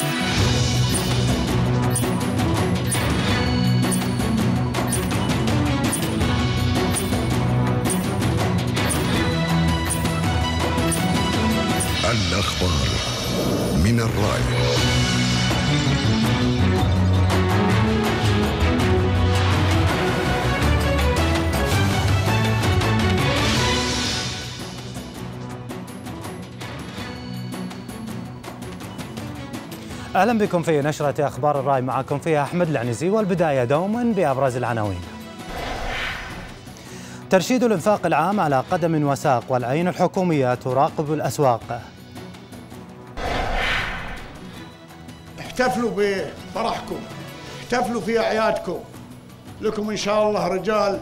フフフ。اهلا بكم في نشره اخبار الراي معكم فيها احمد العنزي والبدايه دوما بابرز العناوين. ترشيد الانفاق العام على قدم وساق والعين الحكوميه تراقب الاسواق. احتفلوا بفرحكم، احتفلوا في اعيادكم. لكم ان شاء الله رجال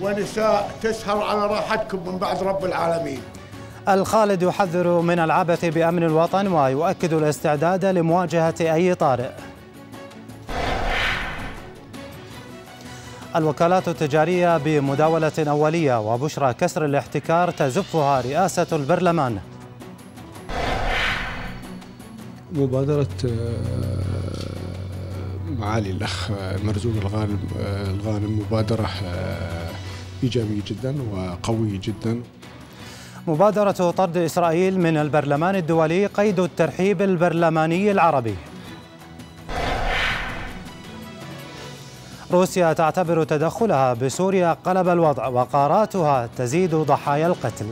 ونساء تسهر على راحتكم من بعد رب العالمين. الخالد يحذر من العبث بأمن الوطن ويؤكد الاستعداد لمواجهة أي طارئ الوكالات التجارية بمداولة أولية وبشرى كسر الاحتكار تزفها رئاسة البرلمان مبادرة آه، معالي الأخ مرزوق الغانم آه، الغانم مبادرة آه، إيجابية جدا وقوية جدا مبادرة طرد إسرائيل من البرلمان الدولي قيد الترحيب البرلماني العربي روسيا تعتبر تدخلها بسوريا قلب الوضع وقاراتها تزيد ضحايا القتل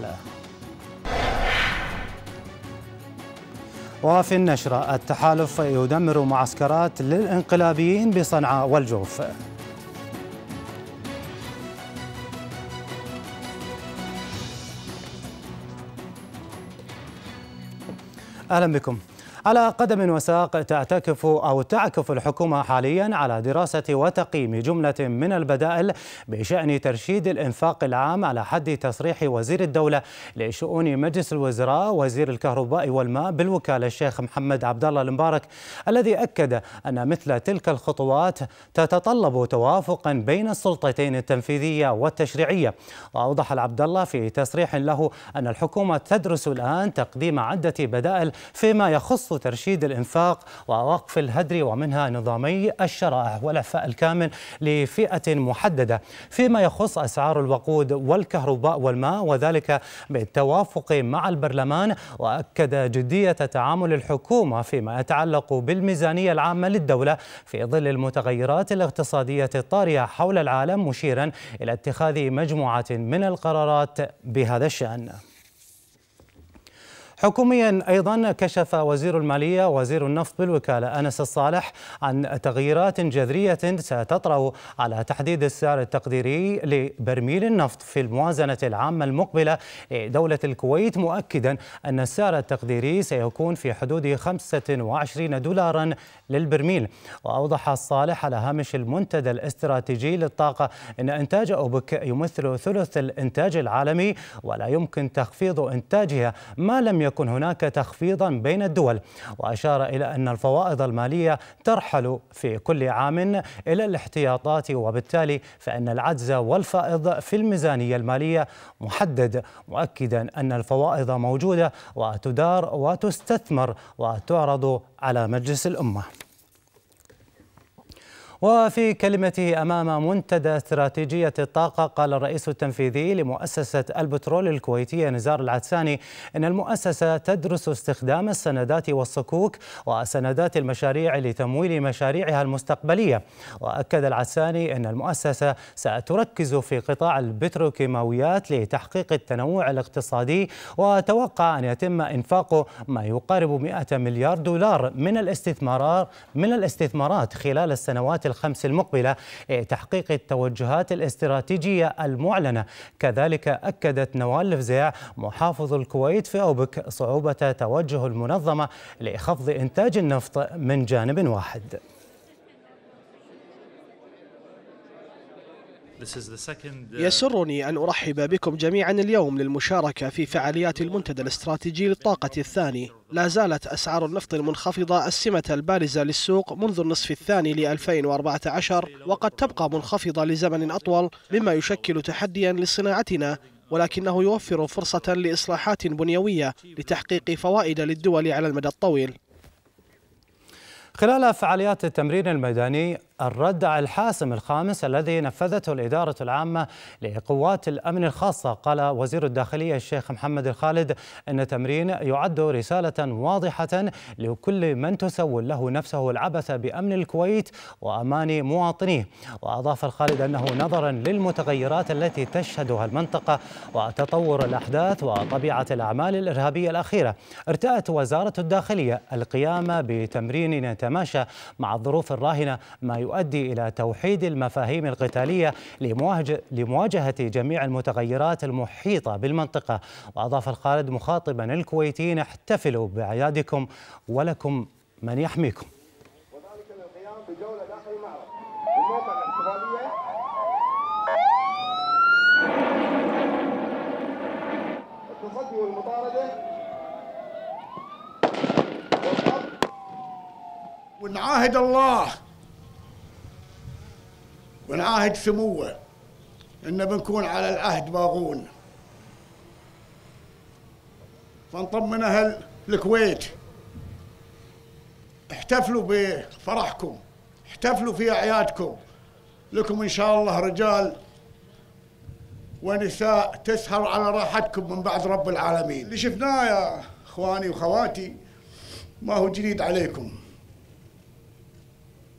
وفي النشرة التحالف يدمر معسكرات للإنقلابيين بصنعاء والجوف أهلا بكم على قدم وساق تعتكف أو تعكف الحكومة حاليا على دراسة وتقييم جملة من البدائل بشأن ترشيد الإنفاق العام على حد تصريح وزير الدولة لشؤون مجلس الوزراء وزير الكهرباء والماء بالوكالة الشيخ محمد عبد الله المبارك الذي أكد أن مثل تلك الخطوات تتطلب توافقا بين السلطتين التنفيذية والتشريعية وأوضح العبد الله في تصريح له أن الحكومة تدرس الآن تقديم عدة بدائل فيما يخص ترشيد الإنفاق ووقف الهدر ومنها نظامي الشرائح والإعفاء الكامل لفئة محددة فيما يخص أسعار الوقود والكهرباء والماء وذلك بالتوافق مع البرلمان وأكد جدية تعامل الحكومة فيما يتعلق بالميزانية العامة للدولة في ظل المتغيرات الاقتصادية الطارئة حول العالم مشيرا إلى اتخاذ مجموعة من القرارات بهذا الشأن حكوميا ايضا كشف وزير الماليه وزير النفط بالوكاله انس الصالح عن تغييرات جذريه ستطرا على تحديد السعر التقديري لبرميل النفط في الموازنه العامه المقبله لدوله الكويت مؤكدا ان السعر التقديري سيكون في حدود 25 دولارا للبرميل واوضح الصالح على هامش المنتدى الاستراتيجي للطاقه ان انتاج اوبك يمثل ثلث الانتاج العالمي ولا يمكن تخفيض انتاجها ما لم يكن هناك تخفيضا بين الدول وأشار إلى أن الفوائض المالية ترحل في كل عام إلى الاحتياطات وبالتالي فإن العجز والفائض في الميزانية المالية محدد مؤكدا أن الفوائض موجودة وتدار وتستثمر وتعرض على مجلس الأمة وفي كلمته أمام منتدى استراتيجية الطاقة قال الرئيس التنفيذي لمؤسسة البترول الكويتية نزار العدساني إن المؤسسة تدرس استخدام السندات والصكوك وسندات المشاريع لتمويل مشاريعها المستقبلية وأكد العدساني أن المؤسسة ستركز في قطاع البتروكيماويات لتحقيق التنوع الاقتصادي وتوقع أن يتم انفاق ما يقارب 100 مليار دولار من الاستثمارات من الاستثمارات خلال السنوات الخمس المقبلة لتحقيق إيه، التوجهات الاستراتيجية المعلنة كذلك أكدت نوال الفزاع محافظ الكويت في أوبك صعوبة توجه المنظمة لخفض إنتاج النفط من جانب واحد uh, يسرني أن أرحب بكم جميعا اليوم للمشاركة في فعاليات المنتدى الاستراتيجي للطاقة الثاني لا زالت أسعار النفط المنخفضة السمة البارزة للسوق منذ النصف الثاني ل 2014 وقد تبقى منخفضة لزمن أطول مما يشكل تحديا لصناعتنا ولكنه يوفر فرصة لإصلاحات بنيوية لتحقيق فوائد للدول على المدى الطويل خلال فعاليات التمرين الميداني الرد الحاسم الخامس الذي نفذته الإدارة العامة لقوات الأمن الخاصة قال وزير الداخلية الشيخ محمد الخالد أن تمرين يعد رسالة واضحة لكل من تسول له نفسه العبث بأمن الكويت وأمان مواطنيه وأضاف الخالد أنه نظرا للمتغيرات التي تشهدها المنطقة وتطور الأحداث وطبيعة الأعمال الإرهابية الأخيرة ارتأت وزارة الداخلية القيام بتمرين يتماشى مع الظروف الراهنة ما يؤدي إلى توحيد المفاهيم القتالية لمواجهة جميع المتغيرات المحيطة بالمنطقة وأضاف الخالد مخاطبا الكويتيين احتفلوا بأعيادكم ولكم من يحميكم وذلك للقيام بجولة داخل التصدي والمطاردة ونعاهد الله ونعاهد سموه إن بنكون على العهد باغون فنطمن أهل الكويت احتفلوا بفرحكم احتفلوا في أعيادكم لكم إن شاء الله رجال ونساء تسهر على راحتكم من بعد رب العالمين اللي شفناه يا اخواني وخواتي ما هو جديد عليكم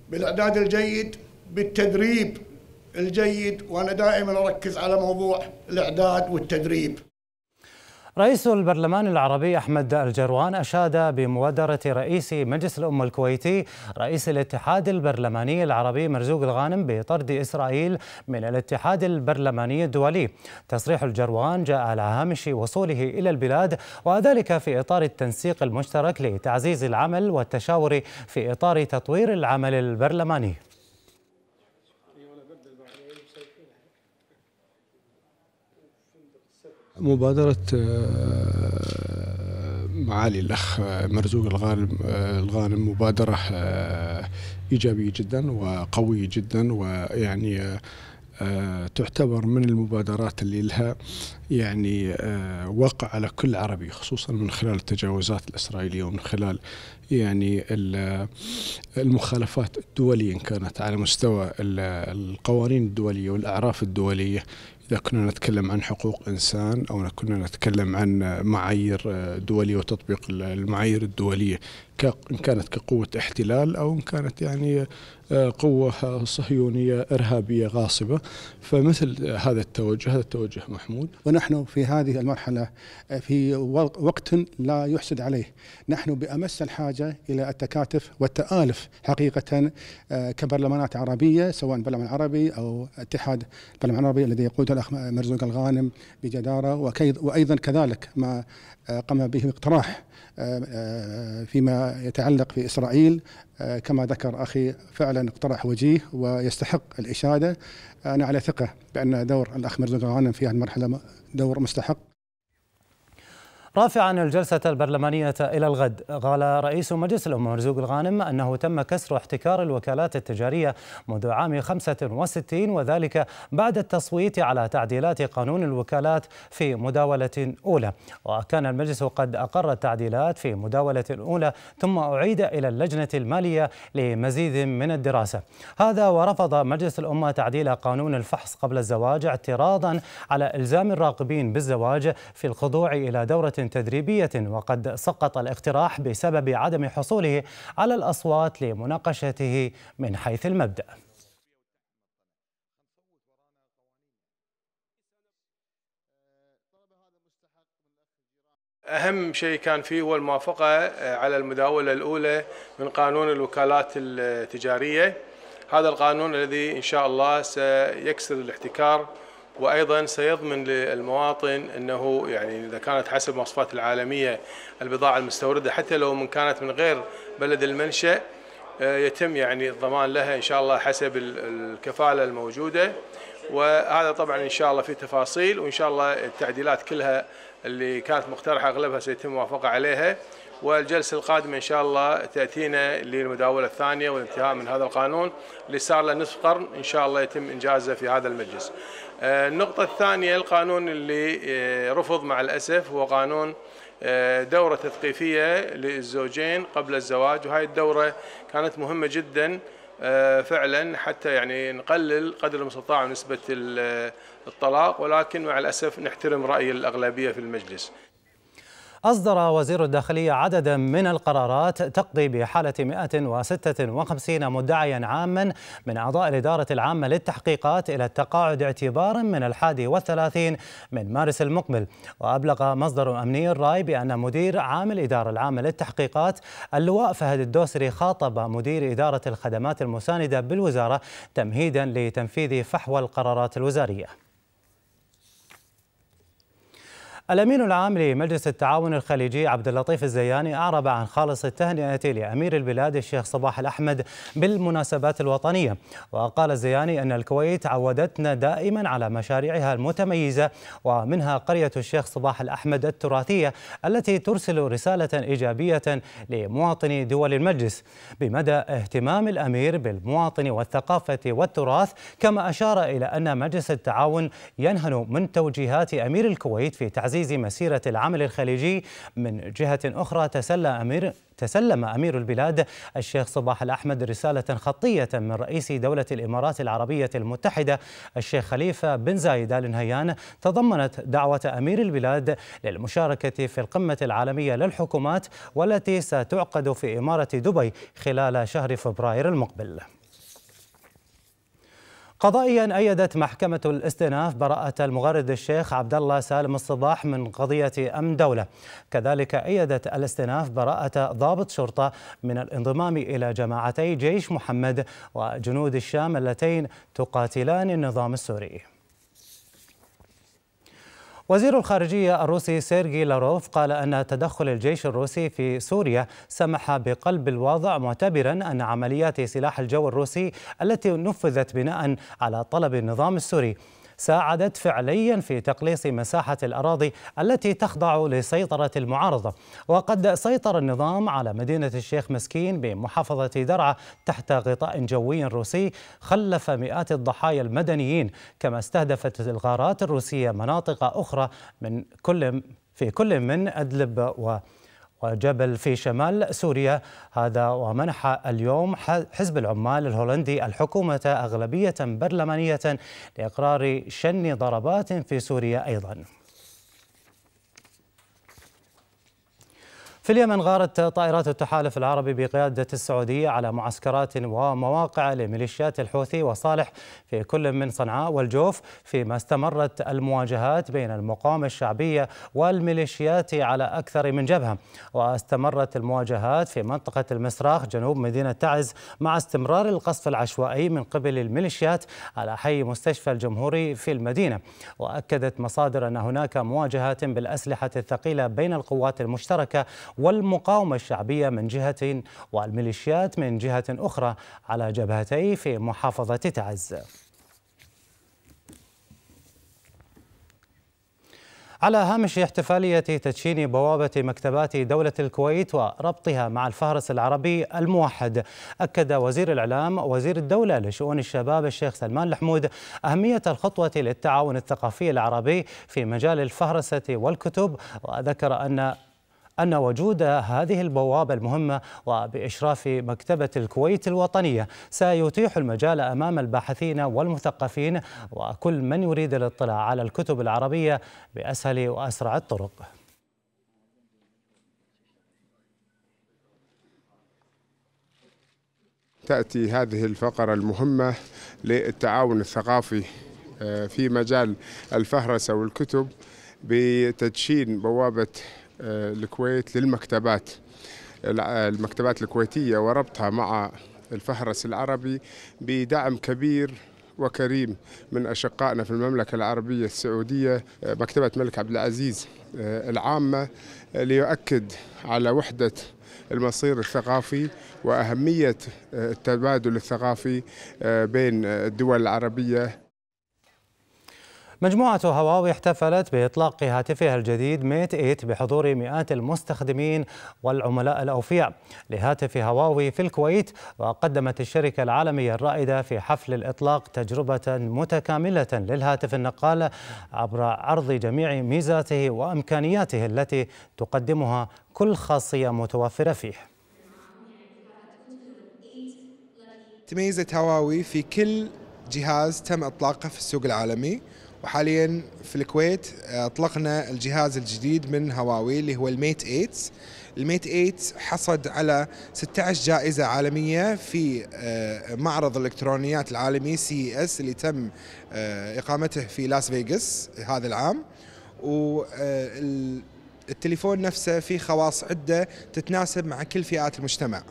بالاعداد الجيد بالتدريب الجيد وانا دائما اركز على موضوع الاعداد والتدريب. رئيس البرلمان العربي أحمد الجروان أشاد بمبادرة رئيس مجلس الأمة الكويتي رئيس الاتحاد البرلماني العربي مرزوق الغانم بطرد إسرائيل من الاتحاد البرلماني الدولي تصريح الجروان جاء على هامش وصوله إلى البلاد وذلك في إطار التنسيق المشترك لتعزيز العمل والتشاور في إطار تطوير العمل البرلماني مبادرة آه، معالي الأخ آه، مرزوق الغانم آه، الغانم مبادرة إيجابية جدا وقوية جدا ويعني تعتبر من المبادرات اللي لها يعني وقع على كل عربي خصوصا من خلال التجاوزات الإسرائيلية ومن خلال يعني المخالفات الدولية إن كانت على مستوى القوانين الدولية والأعراف الدولية إذا كنا نتكلم عن حقوق إنسان أو كنا نتكلم عن معايير دولية وتطبيق المعايير الدولية ان كانت كقوه احتلال او ان كانت يعني آه، قوه صهيونيه ارهابيه غاصبه فمثل هذا التوجه هذا التوجه محمود ونحن في هذه المرحله آه، في وقت لا يحسد عليه نحن بامس الحاجه الى التكاتف والتالف حقيقه آه، كبرلمانات عربيه سواء برلمان عربي او اتحاد البرلمان العربي الذي يقوده الاخ مرزوق الغانم بجداره وايضا كذلك ما قام به اقتراح فيما ما يتعلق في إسرائيل آه، كما ذكر أخي فعلا اقترح وجيه ويستحق الإشادة أنا على ثقة بأن دور الأخ مرزوق في هذه المرحلة دور مستحق رافعا الجلسة البرلمانية إلى الغد قال رئيس مجلس الأمة مرزوق الغانم أنه تم كسر احتكار الوكالات التجارية منذ عام 65 وذلك بعد التصويت على تعديلات قانون الوكالات في مداولة أولى وكان المجلس قد أقر التعديلات في مداولة أولى ثم أعيد إلى اللجنة المالية لمزيد من الدراسة هذا ورفض مجلس الأمة تعديل قانون الفحص قبل الزواج اعتراضا على إلزام الراقبين بالزواج في الخضوع إلى دورة تدريبية وقد سقط الاقتراح بسبب عدم حصوله على الأصوات لمناقشته من حيث المبدأ أهم شيء كان فيه هو الموافقة آه، على المداولة الأولى من قانون الوكالات التجارية هذا القانون الذي إن شاء الله سيكسر الاحتكار وايضا سيضمن للمواطن انه يعني اذا كانت حسب المواصفات العالميه البضاعه المستورده حتى لو من كانت من غير بلد المنشا آه، يتم يعني الضمان لها ان شاء الله حسب الكفاله الموجوده وهذا طبعا ان شاء الله في تفاصيل وان شاء الله التعديلات كلها اللي كانت مقترحه اغلبها سيتم موافقه عليها والجلسة القادمة إن شاء الله تأتينا للمداولة الثانية والانتهاء من هذا القانون اللي صار له نصف قرن إن شاء الله يتم إنجازه في هذا المجلس آه، النقطة الثانية القانون اللي آه، رفض مع الأسف هو قانون آه، دورة تثقيفية للزوجين قبل الزواج وهي الدورة كانت مهمة جداً فعلا حتى يعني نقلل قدر المستطاع نسبة الطلاق ولكن مع الأسف نحترم رأي الأغلبية في المجلس أصدر وزير الداخلية عددا من القرارات تقضي بحالة 156 مدعيا عاما من أعضاء الإدارة العامة للتحقيقات إلى التقاعد اعتبارا من الحادي والثلاثين من مارس المقبل وأبلغ مصدر أمني الرأي بأن مدير عام الإدارة العامة للتحقيقات اللواء فهد الدوسري خاطب مدير إدارة الخدمات المساندة بالوزارة تمهيدا لتنفيذ فحوى القرارات الوزارية الأمين العام لمجلس التعاون الخليجي عبد اللطيف الزياني أعرب عن خالص التهنئة لأمير البلاد الشيخ صباح الأحمد بالمناسبات الوطنية وقال الزياني أن الكويت عودتنا دائما على مشاريعها المتميزة ومنها قرية الشيخ صباح الأحمد التراثية التي ترسل رسالة إيجابية لمواطني دول المجلس بمدى اهتمام الأمير بالمواطن والثقافة والتراث كما أشار إلى أن مجلس التعاون ينهل من توجيهات أمير الكويت في تعزيز تعزيز مسيرة العمل الخليجي من جهة أخرى تسلى أمير تسلم أمير البلاد الشيخ صباح الأحمد رسالة خطية من رئيس دولة الإمارات العربية المتحدة الشيخ خليفة بن زايد آل نهيان تضمنت دعوة أمير البلاد للمشاركة في القمة العالمية للحكومات والتي ستعقد في إمارة دبي خلال شهر فبراير المقبل قضائيا ايدت محكمه الاستئناف براءه المغرد الشيخ عبد الله سالم الصباح من قضيه امن دوله كذلك ايدت الاستئناف براءه ضابط شرطه من الانضمام الى جماعتي جيش محمد وجنود الشام اللتين تقاتلان النظام السوري وزير الخارجية الروسي سيرجي لاروف قال أن تدخل الجيش الروسي في سوريا سمح بقلب الوضع معتبرا أن عمليات سلاح الجو الروسي التي نفذت بناء على طلب النظام السوري ساعدت فعليا في تقليص مساحة الأراضي التي تخضع لسيطرة المعارضة وقد سيطر النظام على مدينة الشيخ مسكين بمحافظة درعا تحت غطاء جوي روسي خلف مئات الضحايا المدنيين كما استهدفت الغارات الروسية مناطق أخرى من كل في كل من أدلب و وجبل في شمال سوريا هذا ومنح اليوم حزب العمال الهولندي الحكومة أغلبية برلمانية لإقرار شن ضربات في سوريا أيضاً في اليمن غارت طائرات التحالف العربي بقيادة السعودية على معسكرات ومواقع لميليشيات الحوثي وصالح في كل من صنعاء والجوف فيما استمرت المواجهات بين المقاومة الشعبية والميليشيات على أكثر من جبهة واستمرت المواجهات في منطقة المسراخ جنوب مدينة تعز مع استمرار القصف العشوائي من قبل الميليشيات على حي مستشفى الجمهوري في المدينة وأكدت مصادر أن هناك مواجهات بالأسلحة الثقيلة بين القوات المشتركة والمقاومة الشعبية من جهة والميليشيات من جهة أخرى على جبهتي في محافظة تعز على هامش احتفالية تدشين بوابة مكتبات دولة الكويت وربطها مع الفهرس العربي الموحد أكد وزير الإعلام وزير الدولة لشؤون الشباب الشيخ سلمان الحمود أهمية الخطوة للتعاون الثقافي العربي في مجال الفهرسة والكتب وذكر أن أن وجود هذه البوابة المهمة وبإشراف مكتبة الكويت الوطنية سيتيح المجال أمام الباحثين والمثقفين وكل من يريد الاطلاع على الكتب العربية بأسهل وأسرع الطرق تأتي هذه الفقرة المهمة للتعاون الثقافي آه، في مجال الفهرسة والكتب بتدشين بوابة آه، الكويت للمكتبات آه، المكتبات الكويتية وربطها مع الفهرس العربي بدعم كبير وكريم من أشقائنا في المملكة العربية السعودية آه، مكتبة الملك عبد العزيز العامة ليؤكد على وحدة المصير الثقافي وأهمية التبادل الثقافي بين الدول العربية مجموعة هواوي احتفلت بإطلاق هاتفها الجديد ميت 8 بحضور مئات المستخدمين والعملاء الأوفياء لهاتف هواوي في الكويت وقدمت الشركة العالمية الرائدة في حفل الإطلاق تجربة متكاملة للهاتف النقال عبر عرض جميع ميزاته وإمكانياته التي تقدمها كل خاصية متوفرة فيه تميزت هواوي في كل جهاز تم اطلاقه في السوق العالمي وحاليا في الكويت آه، اطلقنا الجهاز الجديد من هواوي اللي هو الميت 8 الميت 8 حصد على 16 جائزة عالمية في آه، معرض الإلكترونيات العالمي سي اس e اللي تم آه، إقامته في لاس فيغاس هذا العام و التليفون نفسه فيه خواص عدة تتناسب مع كل فئات المجتمع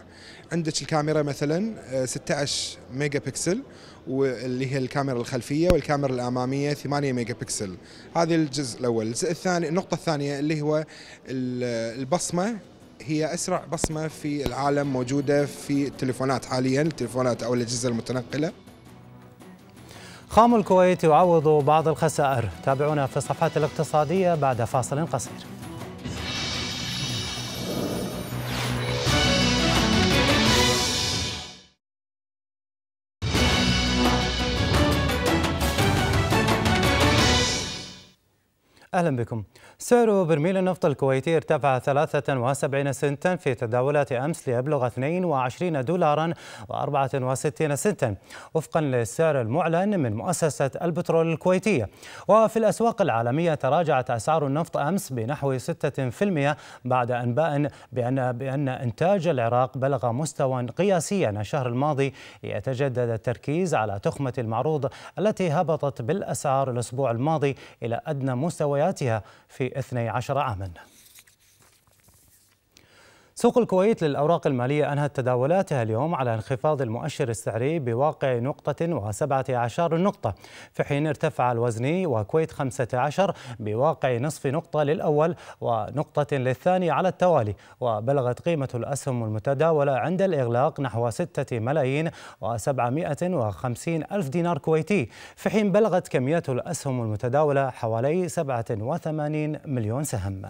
عندك الكاميرا مثلا 16 آه، ميجا بكسل واللي هي الكاميرا الخلفية والكاميرا الأمامية 8 ميجا بكسل هذا الجزء الأول الجزء الثاني النقطة الثانية اللي هو البصمة هي أسرع بصمة في العالم موجودة في التليفونات حاليا التليفونات أو الأجهزة المتنقلة خام الكويت يعوض بعض الخسائر تابعونا في الصفحات الاقتصادية بعد فاصل قصير أهلا بكم سعر برميل النفط الكويتي ارتفع 73 سنتا في تداولات أمس ليبلغ 22 دولارا و64 سنتا وفقا للسعر المعلن من مؤسسة البترول الكويتية وفي الأسواق العالمية تراجعت أسعار النفط أمس بنحو 6% بعد أنباء بأن, بأن إنتاج العراق بلغ مستوى قياسيا الشهر الماضي يتجدد التركيز على تخمة المعروض التي هبطت بالأسعار الأسبوع الماضي إلى أدنى مستويات مبتغياتها في 12 عاماً سوق الكويت للأوراق المالية أنهت تداولاتها اليوم على انخفاض المؤشر السعري بواقع نقطة وسبعة عشر نقطة في حين ارتفع الوزني وكويت خمسة عشر بواقع نصف نقطة للأول ونقطة للثاني على التوالي وبلغت قيمة الأسهم المتداولة عند الإغلاق نحو ستة ملايين وسبعمائة وخمسين ألف دينار كويتي في حين بلغت كمية الأسهم المتداولة حوالي سبعة وثمانين مليون سهم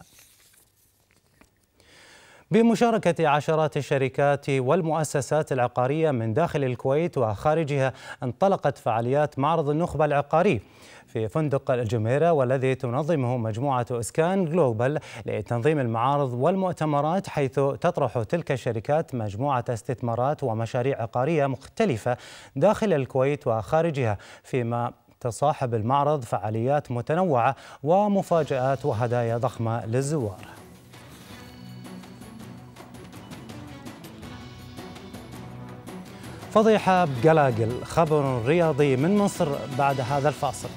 بمشاركة عشرات الشركات والمؤسسات العقارية من داخل الكويت وخارجها انطلقت فعاليات معرض النخبة العقاري في فندق الجميرة والذي تنظمه مجموعة اسكان جلوبال لتنظيم المعارض والمؤتمرات حيث تطرح تلك الشركات مجموعة استثمارات ومشاريع عقارية مختلفة داخل الكويت وخارجها فيما تصاحب المعرض فعاليات متنوعة ومفاجآت وهدايا ضخمة للزوار فضيحة بقلاقل خبر رياضي من مصر بعد هذا الفاصل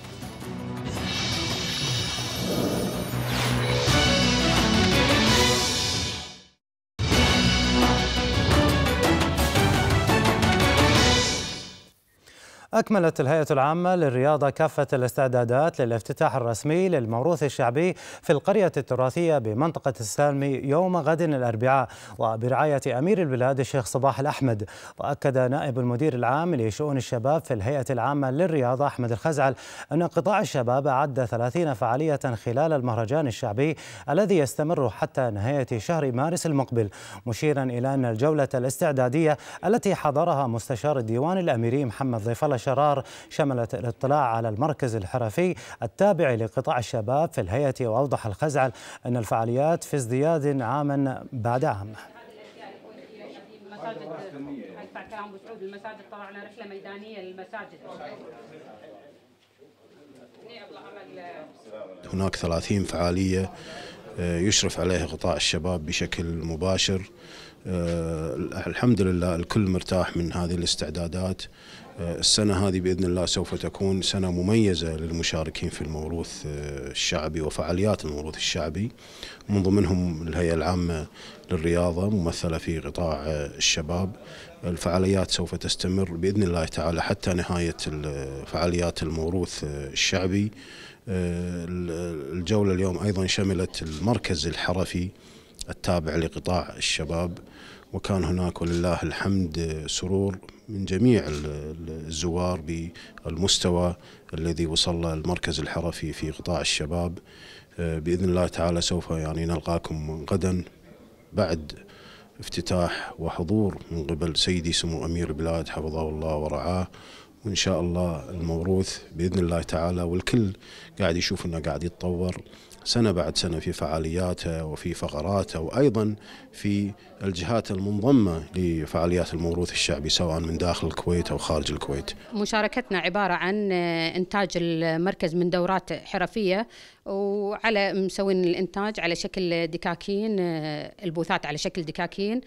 أكملت الهيئة العامة للرياضة كافة الاستعدادات للافتتاح الرسمي للموروث الشعبي في القرية التراثية بمنطقة السالمي يوم غد الأربعاء وبرعاية أمير البلاد الشيخ صباح الأحمد وأكد نائب المدير العام لشؤون الشباب في الهيئة العامة للرياضة أحمد الخزعل أن قطاع الشباب عد 30 فعالية خلال المهرجان الشعبي الذي يستمر حتى نهاية شهر مارس المقبل مشيرا إلى أن الجولة الاستعدادية التي حضرها مستشار الديوان الأميري محمد ضيف الله شرار شملت الاطلاع على المركز الحرفي التابع لقطاع الشباب في الهيئة وأوضح الخزعل أن الفعاليات في ازدياد عاما بعد عام هناك 30 فعالية آه، يشرف عليه غطاء الشباب بشكل مباشر آه، الحمد لله الكل مرتاح من هذه الاستعدادات آه، السنة هذه بإذن الله سوف تكون سنة مميزة للمشاركين في الموروث الشعبي وفعاليات الموروث الشعبي من ضمنهم الهيئة العامة للرياضة ممثلة في قطاع الشباب الفعاليات سوف تستمر بإذن الله تعالى حتى نهاية فعاليات الموروث الشعبي آه، الجولة اليوم أيضا شملت المركز الحرفي التابع لقطاع الشباب وكان هناك ولله الحمد سرور من جميع الزوار بالمستوى الذي وصل المركز الحرفي في قطاع الشباب آه، بإذن الله تعالى سوف يعني نلقاكم غدا بعد افتتاح وحضور من قبل سيدي سمو أمير البلاد حفظه الله ورعاه وان شاء الله الموروث باذن الله تعالى والكل قاعد يشوف انه قاعد يتطور سنة بعد سنة في فعالياته وفي فقراته وأيضا في الجهات المنضمة لفعاليات الموروث الشعبي سواء من داخل الكويت أو خارج الكويت مشاركتنا عبارة عن إنتاج المركز من دورات حرفية وعلى مسوين الإنتاج على شكل دكاكين البوثات على شكل دكاكين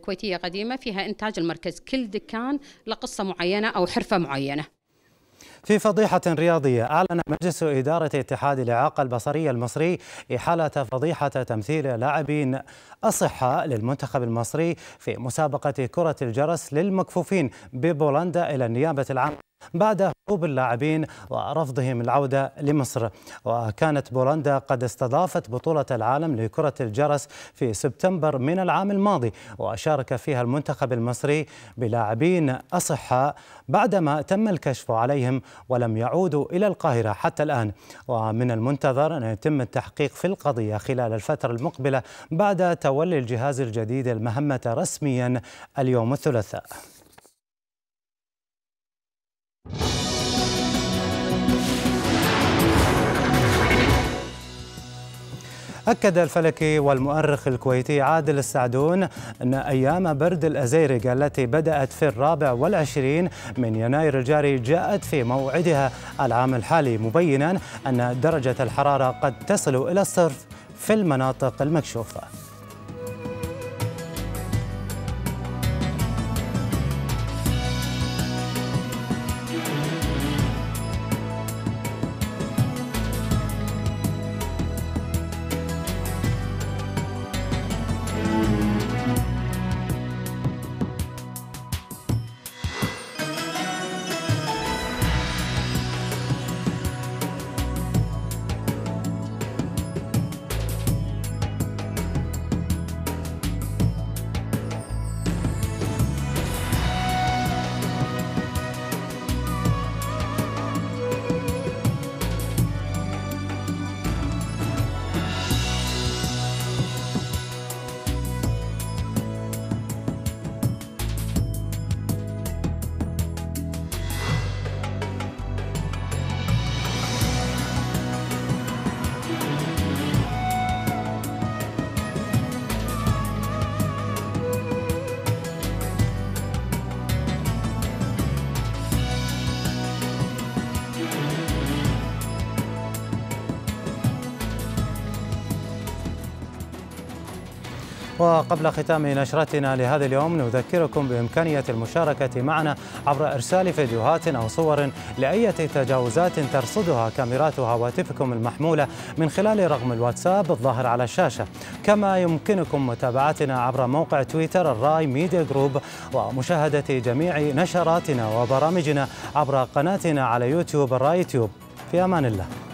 كويتية قديمة فيها إنتاج المركز كل دكان لقصة معينة أو حرفة معينة في فضيحة رياضية أعلن مجلس إدارة اتحاد الإعاقة البصرية المصري إحالة فضيحة تمثيل لاعبين أصحاء للمنتخب المصري في مسابقة كرة الجرس للمكفوفين ببولندا إلى النيابة العامة بعد هروب اللاعبين ورفضهم العودة لمصر وكانت بولندا قد استضافت بطولة العالم لكرة الجرس في سبتمبر من العام الماضي وشارك فيها المنتخب المصري بلاعبين أصحاء بعدما تم الكشف عليهم ولم يعودوا إلى القاهرة حتى الآن ومن المنتظر أن يتم التحقيق في القضية خلال الفترة المقبلة بعد تولي الجهاز الجديد المهمة رسميا اليوم الثلاثاء أكد الفلكي والمؤرخ الكويتي عادل السعدون أن أيام برد الأزيرق التي بدأت في الرابع والعشرين من يناير الجاري جاءت في موعدها العام الحالي مبينا أن درجة الحرارة قد تصل إلى الصفر في المناطق المكشوفة وقبل ختام نشرتنا لهذا اليوم نذكركم بإمكانية المشاركة معنا عبر إرسال فيديوهات أو صور لأية تجاوزات ترصدها كاميرات هواتفكم المحمولة من خلال رقم الواتساب الظاهر على الشاشة كما يمكنكم متابعتنا عبر موقع تويتر الراي ميديا جروب ومشاهدة جميع نشراتنا وبرامجنا عبر قناتنا على يوتيوب الراي تيوب في أمان الله